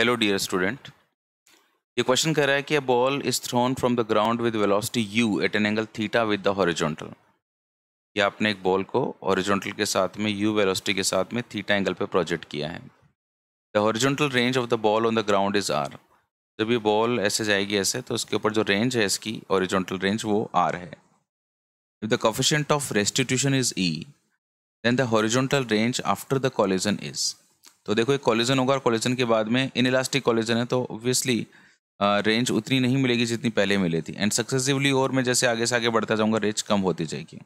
hello dear student ये question कह रहा है कि a ball is thrown from the ground with velocity u at an angle theta with the horizontal ये आपने एक बॉल को हॉरिजॉन्टल के साथ में यू वेलोसिटी के साथ में थीटा एंगल पे प्रोजेक्ट किया है the horizontal range of the ball on the ground is R जब ये बॉल ऐसे जाएगी ऐसे तो उसके ऊपर जो रेंज है इसकी ऑरिजोंटल रेंज वो आर है if the coefficient of restitution is e then the horizontal range after the collision is तो देखो एक कॉलेजन होगा और कॉलेजन के बाद में इन इलास्टिक कॉलेजन है तो ऑब्वियसली रेंज उतनी नहीं मिलेगी जितनी पहले मिली थी एंड सक्सेसिवली और मैं जैसे आगे से आगे बढ़ता जाऊँगा रेंज कम होती जाएगी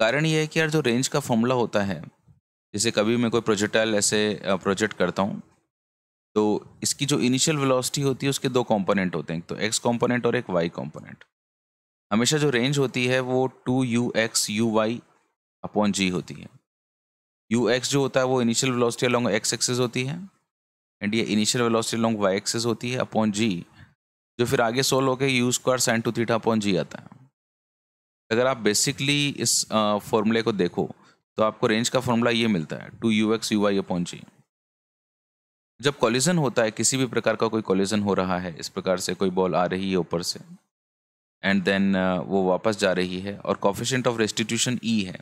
कारण ये है कि यार जो रेंज का फॉर्मूला होता है जैसे कभी मैं कोई प्रोजेक्टाइल ऐसे प्रोजेक्ट करता हूँ तो इसकी जो इनिशियल वेलोसिटी होती है उसके दो कंपोनेंट होते हैं तो एक्स कंपोनेंट और एक वाई कंपोनेंट हमेशा जो रेंज होती है वो two u x u y upon g होती है यू एक्स जो होता है वो initial velocity along x axis होती है एंड ये initial velocity along y axis होती है अपॉन जी जो फिर आगे सोल्व होकर u square sine two theta upon g आता है अगर आप बेसिकली इस फॉर्मूले को देखो तो आपको रेंज का फॉर्मूला ये मिलता है two u x u y upon g जब कॉलिजन होता है किसी भी प्रकार का कोई कॉलिजन हो रहा है इस प्रकार से कोई बॉल आ रही है ऊपर से एंड देन वो वापस जा रही है और कॉफिशेंट ऑफ रेस्टिट्यूशन ई है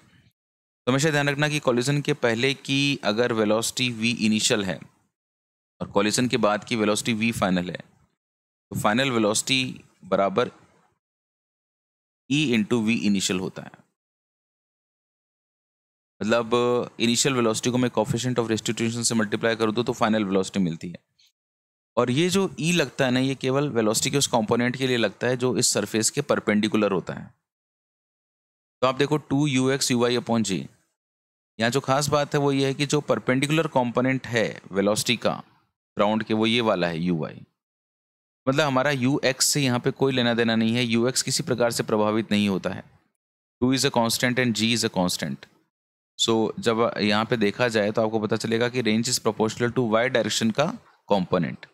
तो हमेशा ध्यान रखना कि कॉलिजन के पहले की अगर वेलोसिटी वी इनिशियल है और कॉलिजन के बाद की वेलोसिटी वी फाइनल है तो फाइनल वेलोसिटी बराबर ई इंटू वी इनिशियल होता है मतलब इनिशियल वेलोसिटी को मैं कॉफिशेंट ऑफ रेस्टिट्यूशन से मल्टीप्लाई करूँ तो फाइनल तो वेलोसिटी मिलती है और ये जो ई e लगता है ना ये केवल वेलोसिटी के उस कंपोनेंट के लिए लगता है जो इस सरफेस के परपेंडिकुलर होता है तो आप देखो two u x u y upon g यहाँ जो खास बात है वो ये है कि जो परपेंडिकुलर कॉम्पोनेंट है वेलोसिटी का ग्राउंड के वो ये वाला है यू वाई मतलब हमारा यू एक्स से यहाँ पे कोई लेना देना नहीं है यू एक्स किसी प्रकार से प्रभावित नहीं होता है two is a constant and g is a constant so जब यहाँ पे देखा जाए तो आपको पता चलेगा कि range is proportional to y direction का कॉम्पोनेंट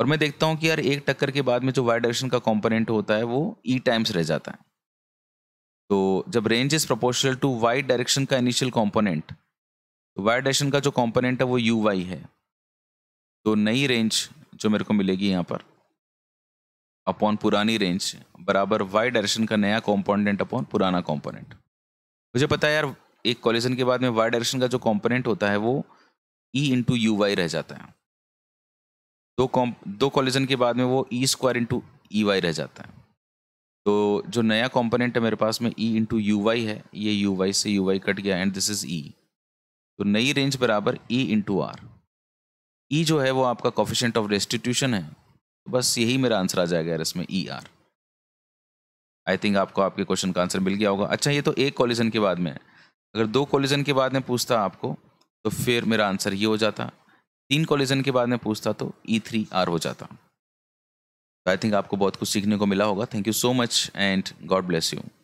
और मैं देखता हूँ कि यार एक टक्कर के बाद में जो वाई डायरेक्शन का कॉम्पोनेंट होता है वो ई e टाइम्स रह जाता है तो जब range is proportional to y direction का इनिशियल कॉम्पोनेंट तो वाई डायरेक्शन का जो कॉम्पोनेंट है वो यू वाई है तो नई रेंज जो मेरे को मिलेगी यहाँ पर अपॉन पुरानी रेंज बराबर वाई डायरेक्शन का नया कॉम्पोनेंट अपॉन पुराना कॉम्पोनेंट मुझे पता है यार एक कॉलेजन के बाद में वाई डायरेक्शन का जो कॉम्पोनेंट होता है वो ई इंटू यू वाई रह जाता है दो कॉम दो कॉलेजन के बाद में वो e square into e y रह जाता है तो जो नया कंपोनेंट है मेरे पास में ई इंटू यू वाई है ये यू वाई से यू वाई कट गया एंड दिस इज ई तो नई रेंज बराबर ई इंटू आर ई जो है वो आपका कॉफिशेंट ऑफ रेस्टिट्यूशन है तो बस यही मेरा आंसर आ जाएगा यार इसमें ई आर आई थिंक आपको आपके क्वेश्चन का आंसर मिल गया होगा अच्छा ये तो एक कॉलिजन के बाद में है अगर दो कॉलिजन के बाद में पूछता आपको तो फिर मेरा आंसर ये हो जाता तीन कॉलिजन के बाद में पूछता तो ई थ्री आर हो जाता आई थिंक आपको बहुत कुछ सीखने को मिला होगा thank you so much and God bless you